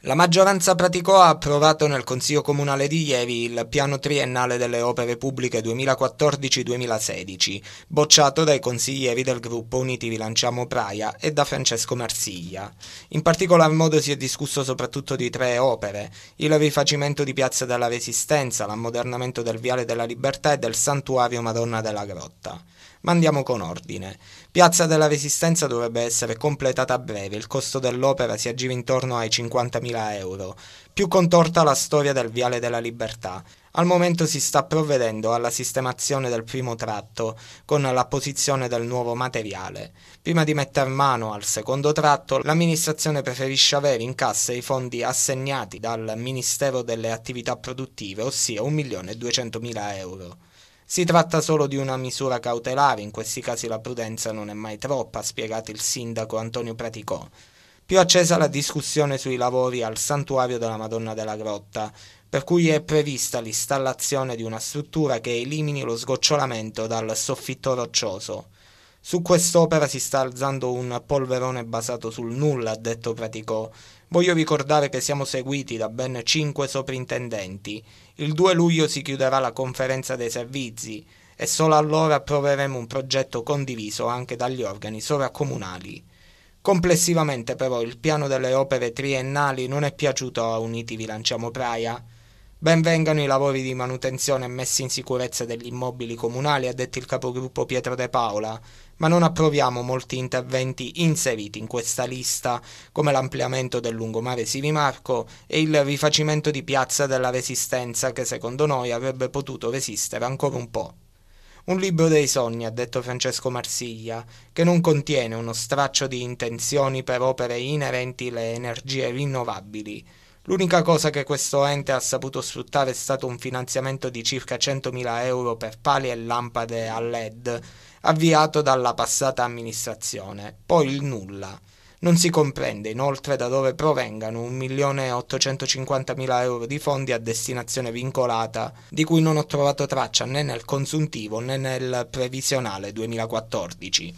La maggioranza praticò ha approvato nel Consiglio Comunale di ieri il piano triennale delle opere pubbliche 2014-2016, bocciato dai consiglieri del gruppo Uniti Rilanciamo Praia e da Francesco Marsiglia. In particolar modo si è discusso soprattutto di tre opere, il rifacimento di Piazza della Resistenza, l'ammodernamento del Viale della Libertà e del Santuario Madonna della Grotta. Ma andiamo con ordine. Piazza della Resistenza dovrebbe essere completata a breve, il costo dell'opera si aggira intorno ai 50 milioni 50.000 euro, più contorta la storia del Viale della Libertà. Al momento si sta provvedendo alla sistemazione del primo tratto con l'apposizione del nuovo materiale. Prima di metter mano al secondo tratto, l'amministrazione preferisce avere in cassa i fondi assegnati dal Ministero delle Attività Produttive, ossia 1.200.000 euro. Si tratta solo di una misura cautelare, in questi casi la prudenza non è mai troppa, ha spiegato il sindaco Antonio Praticò più accesa la discussione sui lavori al santuario della Madonna della Grotta, per cui è prevista l'installazione di una struttura che elimini lo sgocciolamento dal soffitto roccioso. Su quest'opera si sta alzando un polverone basato sul nulla, ha detto Praticò. Voglio ricordare che siamo seguiti da ben cinque soprintendenti. Il 2 luglio si chiuderà la conferenza dei servizi e solo allora approveremo un progetto condiviso anche dagli organi sovracomunali. Complessivamente però il piano delle opere triennali non è piaciuto a Uniti Vi Lanciamo Praia. Ben vengano i lavori di manutenzione e messa in sicurezza degli immobili comunali, ha detto il capogruppo Pietro De Paola, ma non approviamo molti interventi inseriti in questa lista, come l'ampliamento del lungomare Sirimarco e il rifacimento di Piazza della Resistenza che secondo noi avrebbe potuto resistere ancora un po'. Un libro dei sogni, ha detto Francesco Marsiglia, che non contiene uno straccio di intenzioni per opere inerenti le energie rinnovabili. L'unica cosa che questo ente ha saputo sfruttare è stato un finanziamento di circa 100.000 euro per pali e lampade a LED, avviato dalla passata amministrazione. Poi il nulla. Non si comprende inoltre da dove provengano 1.850.000 euro di fondi a destinazione vincolata, di cui non ho trovato traccia né nel consuntivo né nel previsionale 2014.